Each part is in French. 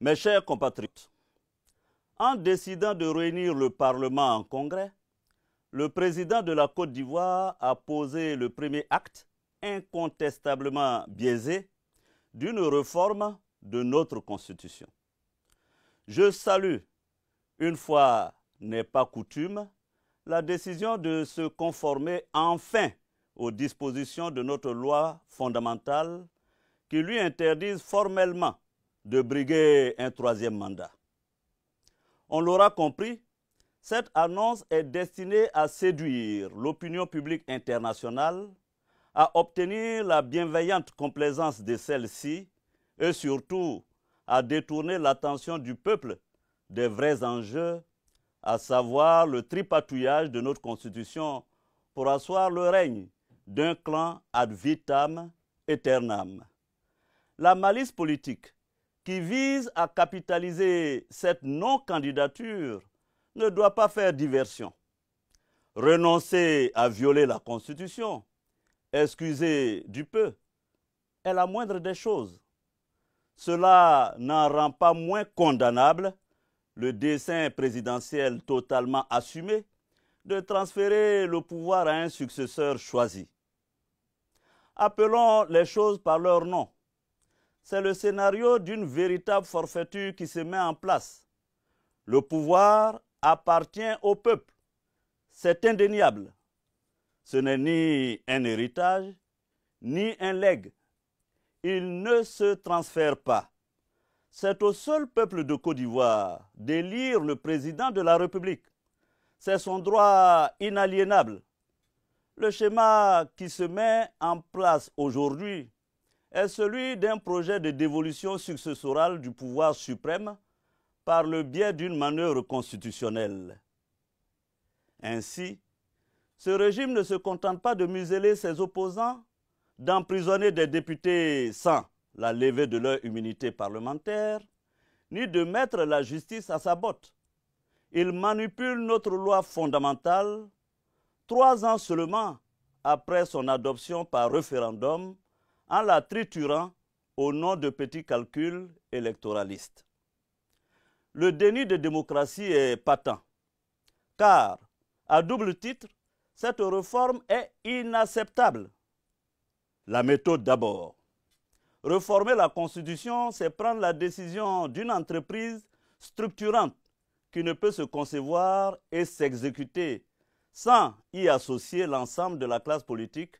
Mes chers compatriotes, en décidant de réunir le Parlement en congrès, le président de la Côte d'Ivoire a posé le premier acte incontestablement biaisé d'une réforme de notre Constitution. Je salue, une fois n'est pas coutume, la décision de se conformer enfin aux dispositions de notre loi fondamentale qui lui interdisent formellement de briguer un troisième mandat. On l'aura compris, cette annonce est destinée à séduire l'opinion publique internationale, à obtenir la bienveillante complaisance de celle-ci et surtout à détourner l'attention du peuple des vrais enjeux, à savoir le tripatouillage de notre Constitution pour asseoir le règne d'un clan ad vitam aeternam. La malice politique qui vise à capitaliser cette non-candidature ne doit pas faire diversion. Renoncer à violer la Constitution, excuser du peu, est la moindre des choses. Cela n'en rend pas moins condamnable le dessein présidentiel totalement assumé de transférer le pouvoir à un successeur choisi. Appelons les choses par leur nom c'est le scénario d'une véritable forfaiture qui se met en place. Le pouvoir appartient au peuple. C'est indéniable. Ce n'est ni un héritage, ni un legs. Il ne se transfère pas. C'est au seul peuple de Côte d'Ivoire d'élire le président de la République. C'est son droit inaliénable. Le schéma qui se met en place aujourd'hui est celui d'un projet de dévolution successorale du pouvoir suprême par le biais d'une manœuvre constitutionnelle. Ainsi, ce régime ne se contente pas de museler ses opposants, d'emprisonner des députés sans la levée de leur immunité parlementaire, ni de mettre la justice à sa botte. Il manipule notre loi fondamentale trois ans seulement après son adoption par référendum en la triturant au nom de petits calculs électoralistes. Le déni de démocratie est patent, car, à double titre, cette réforme est inacceptable. La méthode d'abord. Reformer la Constitution, c'est prendre la décision d'une entreprise structurante qui ne peut se concevoir et s'exécuter sans y associer l'ensemble de la classe politique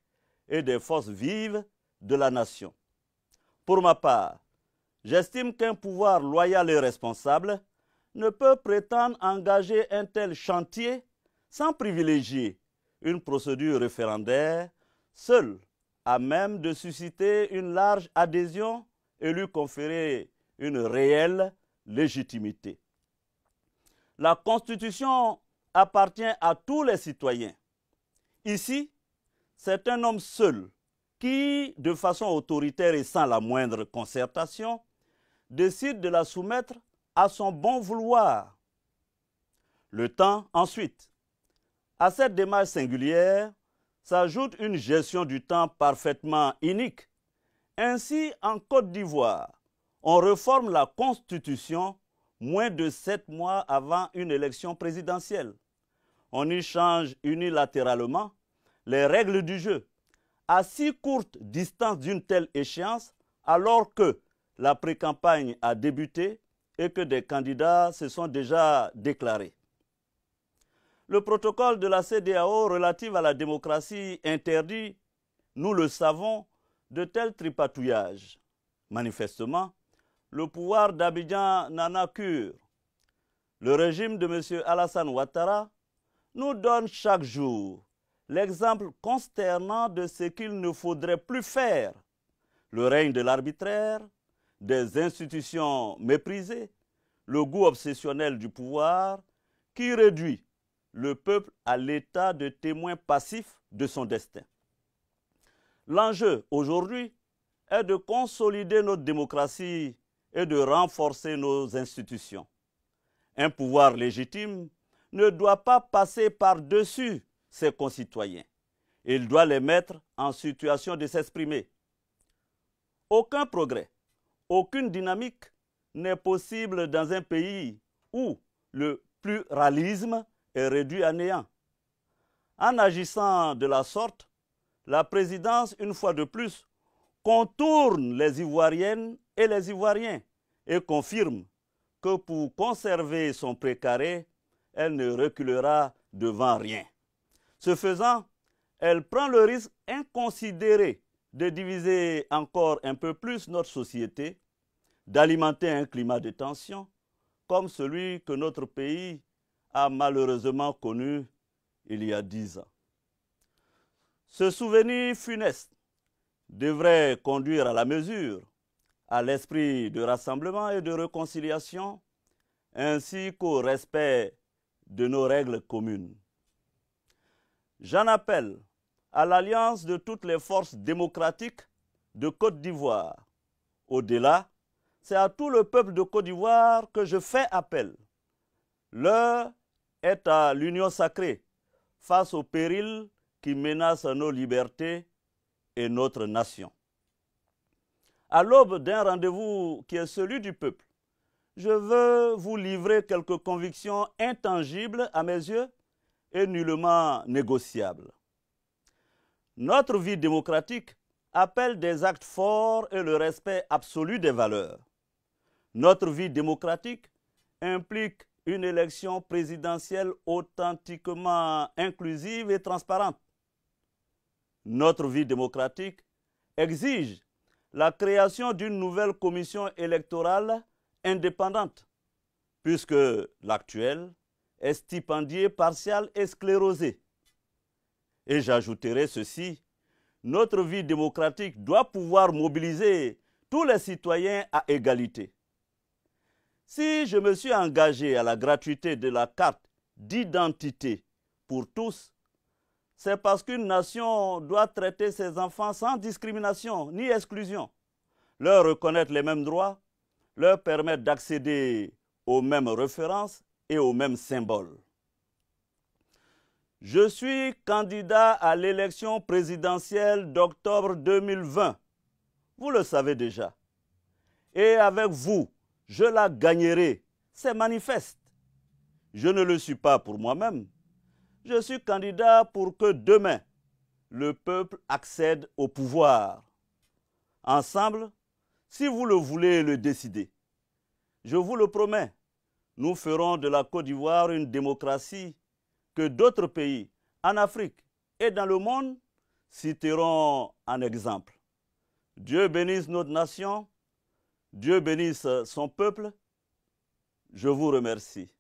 et des forces vives de la nation. Pour ma part, j'estime qu'un pouvoir loyal et responsable ne peut prétendre engager un tel chantier sans privilégier une procédure référendaire seule à même de susciter une large adhésion et lui conférer une réelle légitimité. La Constitution appartient à tous les citoyens. Ici, c'est un homme seul qui, de façon autoritaire et sans la moindre concertation, décide de la soumettre à son bon vouloir. Le temps ensuite. À cette démarche singulière s'ajoute une gestion du temps parfaitement unique. Ainsi, en Côte d'Ivoire, on reforme la Constitution moins de sept mois avant une élection présidentielle. On y change unilatéralement les règles du jeu à si courte distance d'une telle échéance, alors que la pré-campagne a débuté et que des candidats se sont déjà déclarés. Le protocole de la CDAO relative à la démocratie interdit, nous le savons, de tels tripatouillages. Manifestement, le pouvoir d'Abidjan n'en a cure. Le régime de M. Alassane Ouattara nous donne chaque jour l'exemple consternant de ce qu'il ne faudrait plus faire, le règne de l'arbitraire, des institutions méprisées, le goût obsessionnel du pouvoir, qui réduit le peuple à l'état de témoin passif de son destin. L'enjeu aujourd'hui est de consolider notre démocratie et de renforcer nos institutions. Un pouvoir légitime ne doit pas passer par-dessus ses concitoyens. Il doit les mettre en situation de s'exprimer. Aucun progrès, aucune dynamique n'est possible dans un pays où le pluralisme est réduit à néant. En agissant de la sorte, la présidence, une fois de plus, contourne les Ivoiriennes et les Ivoiriens et confirme que pour conserver son précaré, elle ne reculera devant rien. Ce faisant, elle prend le risque inconsidéré de diviser encore un peu plus notre société, d'alimenter un climat de tension comme celui que notre pays a malheureusement connu il y a dix ans. Ce souvenir funeste devrait conduire à la mesure, à l'esprit de rassemblement et de réconciliation, ainsi qu'au respect de nos règles communes. J'en appelle à l'alliance de toutes les forces démocratiques de Côte d'Ivoire. Au-delà, c'est à tout le peuple de Côte d'Ivoire que je fais appel. L'heure est à l'union sacrée face au péril qui menace nos libertés et notre nation. À l'aube d'un rendez-vous qui est celui du peuple, je veux vous livrer quelques convictions intangibles à mes yeux nullement négociable. Notre vie démocratique appelle des actes forts et le respect absolu des valeurs. Notre vie démocratique implique une élection présidentielle authentiquement inclusive et transparente. Notre vie démocratique exige la création d'une nouvelle commission électorale indépendante, puisque l'actuelle est stipendié partial et sclérosé. Et j'ajouterai ceci, notre vie démocratique doit pouvoir mobiliser tous les citoyens à égalité. Si je me suis engagé à la gratuité de la carte d'identité pour tous, c'est parce qu'une nation doit traiter ses enfants sans discrimination ni exclusion, leur reconnaître les mêmes droits, leur permettre d'accéder aux mêmes références et au même symbole. Je suis candidat à l'élection présidentielle d'octobre 2020. Vous le savez déjà. Et avec vous, je la gagnerai. C'est manifeste. Je ne le suis pas pour moi-même. Je suis candidat pour que demain, le peuple accède au pouvoir. Ensemble, si vous le voulez le décider, je vous le promets, nous ferons de la Côte d'Ivoire une démocratie que d'autres pays en Afrique et dans le monde citeront en exemple. Dieu bénisse notre nation, Dieu bénisse son peuple. Je vous remercie.